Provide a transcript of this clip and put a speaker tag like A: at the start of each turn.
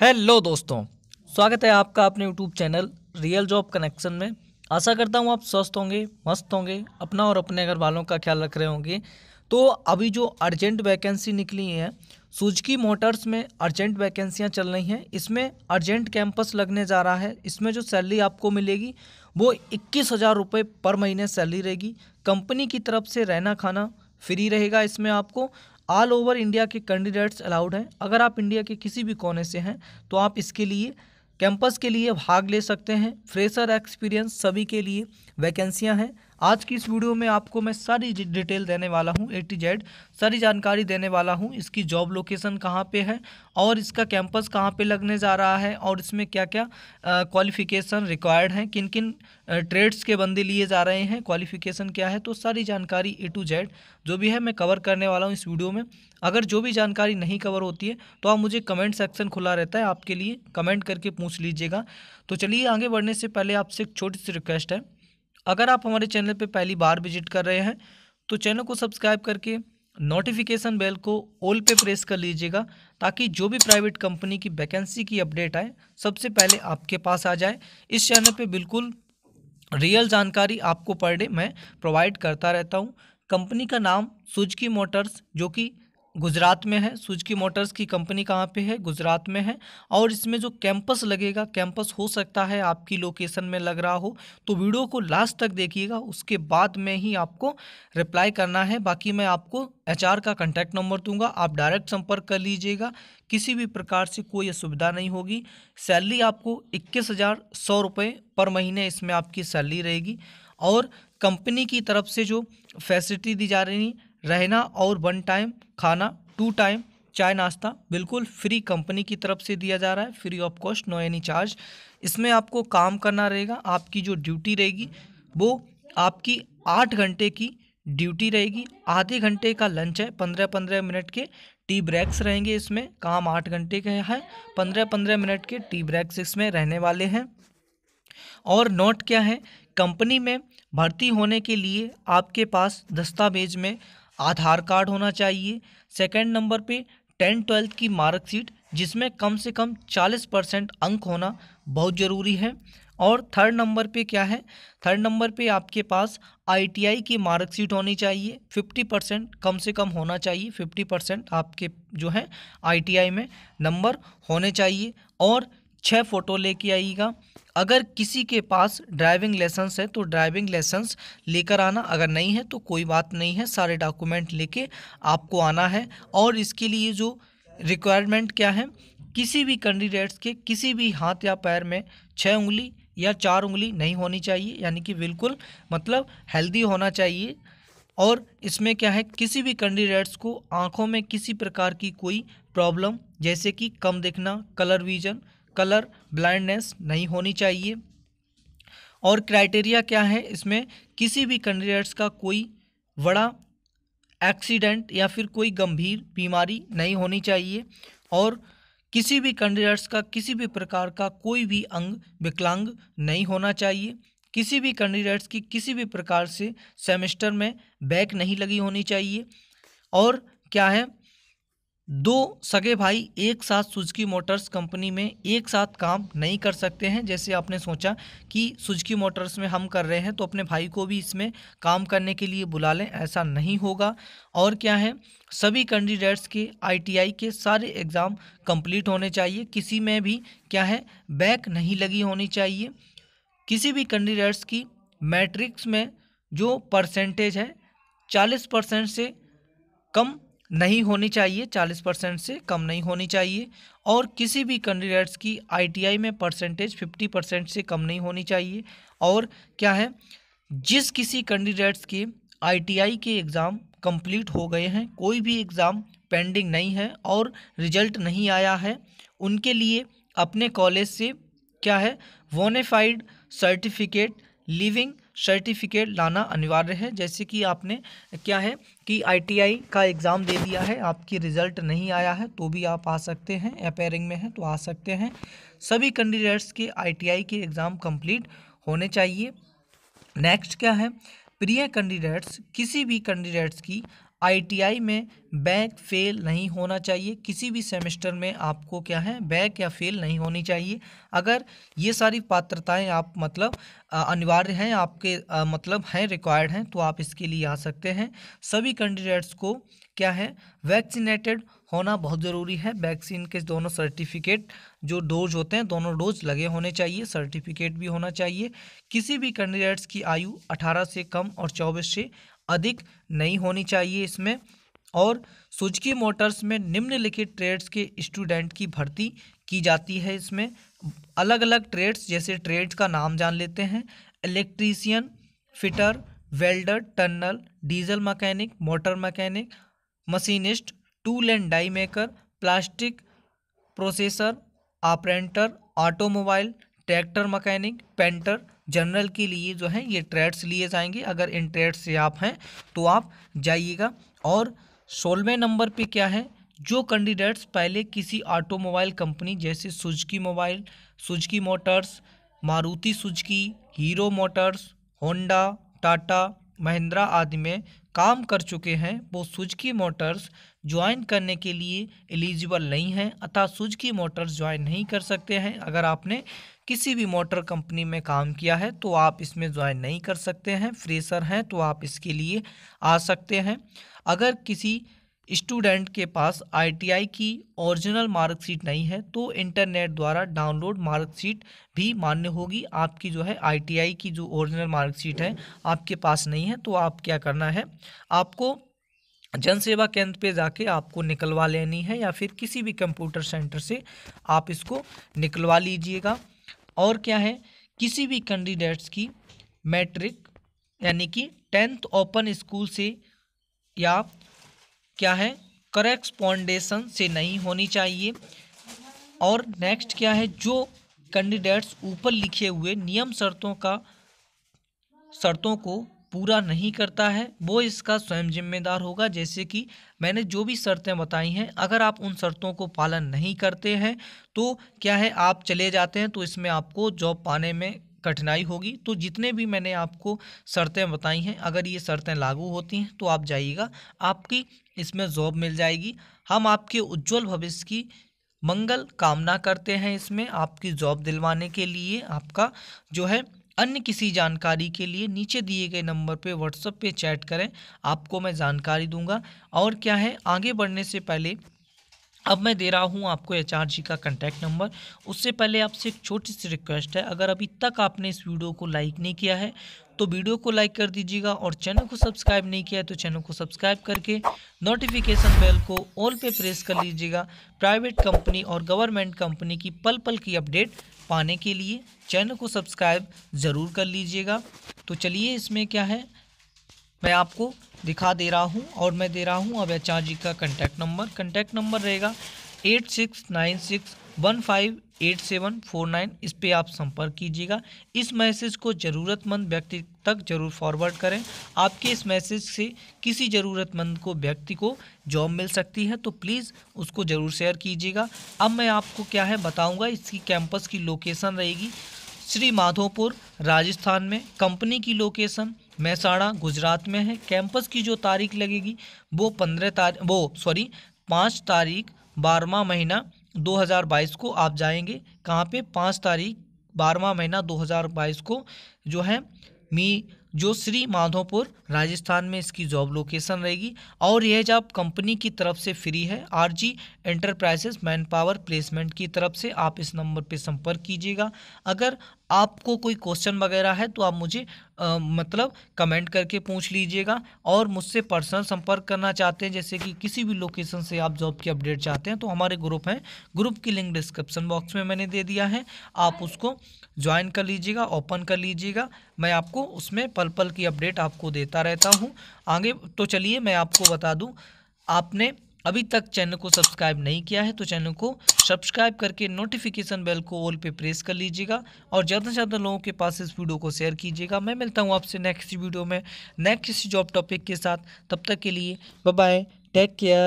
A: hello दोस्तों स्वागत है आपका अपने YouTube channel real job connection में आशा करता हूँ आप स्वस्थ होंगे मस्त होंगे अपना और अपने घर वालों का ख्याल रख रहे होंगे तो अभी जो अर्जेंट वैकेंसी निकली है सुजकी मोटर्स में अर्जेंट वैकेंसियाँ चल रही हैं इसमें अर्जेंट कैंपस लगने जा रहा है इसमें जो सैलरी आपको मिलेगी वो इक्कीस हज़ार रुपये पर महीने सैलरी रहेगी कंपनी की तरफ से रहना खाना फ्री रहेगा इसमें आपको ऑल ओवर इंडिया के कैंडिडेट्स अलाउड हैं अगर आप इंडिया के किसी भी कोने से हैं तो आप इसके लिए कैंपस के लिए भाग ले सकते हैं फ्रेशर एक्सपीरियंस सभी के लिए वैकेंसियां हैं आज की इस वीडियो में आपको मैं सारी डिटेल देने वाला हूँ ए टी जेड सारी जानकारी देने वाला हूँ इसकी जॉब लोकेशन कहाँ पे है और इसका कैंपस कहाँ पे लगने जा रहा है और इसमें क्या क्या क्वालिफ़िकेशन रिक्वायर्ड हैं किन किन ट्रेड्स के बंदे लिए जा रहे हैं क्वालिफ़िकेशन क्या है तो सारी जानकारी ए टू जेड जो भी है मैं कवर करने वाला हूँ इस वीडियो में अगर जो भी जानकारी नहीं कवर होती है तो आप मुझे कमेंट सेक्शन खुला रहता है आपके लिए कमेंट करके पूछ लीजिएगा तो चलिए आगे बढ़ने से पहले आपसे एक छोटी सी रिक्वेस्ट है अगर आप हमारे चैनल पर पहली बार विजिट कर रहे हैं तो चैनल को सब्सक्राइब करके नोटिफिकेशन बेल को ऑल पे प्रेस कर लीजिएगा ताकि जो भी प्राइवेट कंपनी की वैकेंसी की अपडेट आए सबसे पहले आपके पास आ जाए इस चैनल पे बिल्कुल रियल जानकारी आपको पर डे मैं प्रोवाइड करता रहता हूँ कंपनी का नाम सुजकी मोटर्स जो कि गुजरात में है सुजकी मोटर्स की कंपनी कहाँ पे है गुजरात में है और इसमें जो कैंपस लगेगा कैंपस हो सकता है आपकी लोकेशन में लग रहा हो तो वीडियो को लास्ट तक देखिएगा उसके बाद में ही आपको रिप्लाई करना है बाकी मैं आपको एचआर का कंटैक्ट नंबर दूंगा आप डायरेक्ट संपर्क कर लीजिएगा किसी भी प्रकार से कोई असुविधा नहीं होगी सैलरी आपको इक्कीस हज़ार सौ रुपये पर महीने इसमें आपकी सैलरी रहेगी और कंपनी की तरफ से जो फैसिलिटी दी जा रही है रहना और वन टाइम खाना टू टाइम चाय नाश्ता बिल्कुल फ्री कंपनी की तरफ से दिया जा रहा है free of cost no any charge इसमें आपको काम करना रहेगा आपकी जो ड्यूटी रहेगी वो आपकी आठ घंटे की ड्यूटी रहेगी आधे घंटे का लंच है पंद्रह पंद्रह मिनट के टी ब्रेक्स रहेंगे इसमें काम आठ घंटे का है पंद्रह पंद्रह मिनट के टी ब्रेक्स इसमें रहने वाले हैं और नोट क्या है कंपनी में भर्ती होने के लिए आपके पास दस्तावेज में आधार कार्ड होना चाहिए सेकंड नंबर पे टेंथ ट्वेल्थ की मार्कशीट जिसमें कम से कम चालीस परसेंट अंक होना बहुत ज़रूरी है और थर्ड नंबर पे क्या है थर्ड नंबर पे आपके पास आईटीआई की मार्कशीट होनी चाहिए फिफ्टी परसेंट कम से कम होना चाहिए फिफ्टी परसेंट आपके जो है आईटीआई में नंबर होने चाहिए और छः फ़ोटो लेके आइएगा अगर किसी के पास ड्राइविंग लाइसेंस है तो ड्राइविंग लाइसेंस लेकर आना अगर नहीं है तो कोई बात नहीं है सारे डॉक्यूमेंट लेके आपको आना है और इसके लिए जो रिक्वायरमेंट क्या है किसी भी कैंडिडेट्स के किसी भी हाथ या पैर में छः उंगली या चार उंगली नहीं होनी चाहिए यानी कि बिल्कुल मतलब हेल्दी होना चाहिए और इसमें क्या है किसी भी कैंडिडेट्स को आँखों में किसी प्रकार की कोई प्रॉब्लम जैसे कि कम देखना कलर विजन कलर ब्लाइंडनेस नहीं होनी चाहिए और क्राइटेरिया क्या है इसमें किसी भी कैंडिडेट्स का कोई बड़ा एक्सीडेंट या फिर कोई गंभीर बीमारी नहीं होनी चाहिए और किसी भी कैंडिडेट्स का किसी भी प्रकार का कोई भी अंग विकलांग नहीं होना चाहिए किसी भी कैंडिडेट्स की किसी भी प्रकार से सेमेस्टर में बैक नहीं लगी होनी चाहिए और क्या है दो सगे भाई एक साथ सुजुकी मोटर्स कंपनी में एक साथ काम नहीं कर सकते हैं जैसे आपने सोचा कि सुजुकी मोटर्स में हम कर रहे हैं तो अपने भाई को भी इसमें काम करने के लिए बुला लें ऐसा नहीं होगा और क्या है सभी कैंडिडेट्स के आईटीआई के सारे एग्ज़ाम कंप्लीट होने चाहिए किसी में भी क्या है बैक नहीं लगी होनी चाहिए किसी भी कैंडिडेट्स की मैट्रिक्स में जो परसेंटेज है चालीस परसेंट से कम नहीं होनी चाहिए 40 परसेंट से कम नहीं होनी चाहिए और किसी भी कैंडिडेट्स की आईटीआई में परसेंटेज 50 परसेंट से कम नहीं होनी चाहिए और क्या है जिस किसी कैंडिडेट्स के आईटीआई के एग्ज़ाम कंप्लीट हो गए हैं कोई भी एग्ज़ाम पेंडिंग नहीं है और रिजल्ट नहीं आया है उनके लिए अपने कॉलेज से क्या है वोनेफाइड सर्टिफिकेट लिविंग सर्टिफिकेट लाना अनिवार्य है जैसे कि आपने क्या है कि आईटीआई का एग्ज़ाम दे दिया है आपकी रिज़ल्ट नहीं आया है तो भी आप आ सकते हैं अपेयरिंग में हैं तो आ सकते हैं सभी कैंडिडेट्स के आईटीआई के एग्ज़ाम कंप्लीट होने चाहिए नेक्स्ट क्या है प्रिय कैंडिडेट्स किसी भी कैंडिडेट्स की आईटीआई में बैक फेल नहीं होना चाहिए किसी भी सेमेस्टर में आपको क्या है बैक या फेल नहीं होनी चाहिए अगर ये सारी पात्रताएं आप मतलब अनिवार्य हैं आपके आ, मतलब हैं रिक्वायर्ड हैं तो आप इसके लिए आ सकते हैं सभी कैंडिडेट्स को क्या है वैक्सीनेटेड होना बहुत ज़रूरी है वैक्सीन के दोनों सर्टिफिकेट जो डोज होते हैं दोनों डोज लगे होने चाहिए सर्टिफिकेट भी होना चाहिए किसी भी कैंडिडेट्स की आयु 18 से कम और 24 से अधिक नहीं होनी चाहिए इसमें और सुजकी मोटर्स में निम्नलिखित ट्रेड्स के स्टूडेंट की भर्ती की जाती है इसमें अलग अलग ट्रेड्स जैसे ट्रेड्स का नाम जान लेते हैं electrician fitter welder tunnel diesel mechanic motor mechanic machinist tool and die maker plastic processor operator automobile tractor mechanic painter general के लिए जो है ये ट्रेड्स लिए जाएंगे अगर इन ट्रेड्स से आप हैं तो आप जाइएगा और सोलहवें नंबर पे क्या है जो कैंडिडेट्स पहले किसी ऑटोमोबाइल कंपनी जैसे Suzuki mobile Suzuki motors Maruti Suzuki Hero motors Honda Tata Mahindra आदि में काम कर चुके हैं वो सुजकी मोटर्स ज्वाइन करने के लिए एलिजिबल नहीं हैं अतः सुजकी मोटर्स ज्वाइन नहीं कर सकते हैं अगर आपने किसी भी मोटर कंपनी में काम किया है तो आप इसमें ज्वाइन नहीं कर सकते हैं फ्रेशर हैं तो आप इसके लिए आ सकते हैं अगर किसी स्टूडेंट के पास आईटीआई की ओरिजिनल मार्कशीट नहीं है तो इंटरनेट द्वारा डाउनलोड मार्कशीट भी मान्य होगी आपकी जो है आईटीआई की जो ओरिजिनल मार्कशीट है आपके पास नहीं है तो आप क्या करना है आपको जन सेवा केंद्र पे जाके आपको निकलवा लेनी है या फिर किसी भी कंप्यूटर सेंटर से आप इसको निकलवा लीजिएगा और क्या है किसी भी कैंडिडेट्स की मैट्रिक यानी कि टेंथ ओपन स्कूल से या क्या है करेक्सपॉन्डेशन से नहीं होनी चाहिए और नेक्स्ट क्या है जो कैंडिडेट्स ऊपर लिखे हुए नियम शर्तों का शर्तों को पूरा नहीं करता है वो इसका स्वयं जिम्मेदार होगा जैसे कि मैंने जो भी शर्तें बताई हैं अगर आप उन शर्तों को पालन नहीं करते हैं तो क्या है आप चले जाते हैं तो इसमें आपको जॉब पाने में कठिनाई होगी तो जितने भी मैंने आपको शर्तें बताई हैं अगर ये शर्तें लागू होती हैं तो आप जाइएगा आपकी इसमें जॉब मिल जाएगी हम आपके उज्जवल भविष्य की मंगल कामना करते हैं इसमें आपकी जॉब दिलवाने के लिए आपका जो है अन्य किसी जानकारी के लिए नीचे दिए गए नंबर पर व्हाट्सएप पे चैट करें आपको मैं जानकारी दूंगा और क्या है आगे बढ़ने से पहले अब मैं दे रहा हूँ आपको एच जी का कंटैक्ट नंबर उससे पहले आपसे एक छोटी सी रिक्वेस्ट है अगर अभी तक आपने इस वीडियो को लाइक नहीं किया है तो वीडियो को लाइक कर दीजिएगा और चैनल को सब्सक्राइब नहीं किया है तो चैनल को सब्सक्राइब करके नोटिफिकेशन बेल को ऑल पे प्रेस कर लीजिएगा प्राइवेट कंपनी और गवर्नमेंट कंपनी की पल पल की अपडेट पाने के लिए चैनल को सब्सक्राइब ज़रूर कर लीजिएगा तो चलिए इसमें क्या है मैं आपको दिखा दे रहा हूँ और मैं दे रहा हूँ अभ्याचार्य जी का कंटैक्ट नंबर कंटैक्ट नंबर रहेगा eight six nine six one five eight seven four nine इस पर आप संपर्क कीजिएगा इस मैसेज को ज़रूरतमंद व्यक्ति तक जरूर फॉरवर्ड करें आपके इस मैसेज से किसी ज़रूरतमंद को व्यक्ति को जॉब मिल सकती है तो प्लीज़ उसको ज़रूर शेयर कीजिएगा अब मैं आपको क्या है बताऊंगा इसकी कैंपस की लोकेशन रहेगी श्री माधोपुर राजस्थान में कंपनी की लोकेसन महसाणा गुजरात में है कैंपस की जो तारीख लगेगी वो पंद्रह तारीख वो सॉरी पाँच तारीख बारहवा महीना 2022 को आप जाएंगे कहाँ पे पाँच तारीख बारहवा महीना 2022 को जो है मी जो श्री माधोपुर राजस्थान में इसकी जॉब लोकेशन रहेगी और यह जॉब कंपनी की तरफ से फ्री है RG enterprises man power placement की तरफ से आप इस नंबर पर संपर्क कीजिएगा अगर आपको कोई क्वेश्चन वगैरह है तो आप मुझे आ, मतलब कमेंट करके पूछ लीजिएगा और मुझसे पर्सनल संपर्क करना चाहते हैं जैसे कि किसी भी लोकेशन से आप जॉब की अपडेट चाहते हैं तो हमारे ग्रुप हैं ग्रुप की लिंक डिस्क्रिप्शन बॉक्स में मैंने दे दिया है आप उसको ज्वाइन कर लीजिएगा ओपन कर लीजिएगा मैं आपको उसमें पल पल की अपडेट आपको देता रहता हूँ आगे तो चलिए मैं आपको बता दूँ आपने अभी तक चैनल को सब्सक्राइब नहीं किया है तो चैनल को सब्सक्राइब करके नोटिफिकेशन बेल को ऑल पे प्रेस कर लीजिएगा और ज़्यादा से ज़्यादा लोगों के पास इस वीडियो को शेयर कीजिएगा मैं मिलता हूँ आपसे नेक्स्ट वीडियो में नेक्स्ट जॉब टॉपिक के साथ तब तक के लिए बाय टेक केयर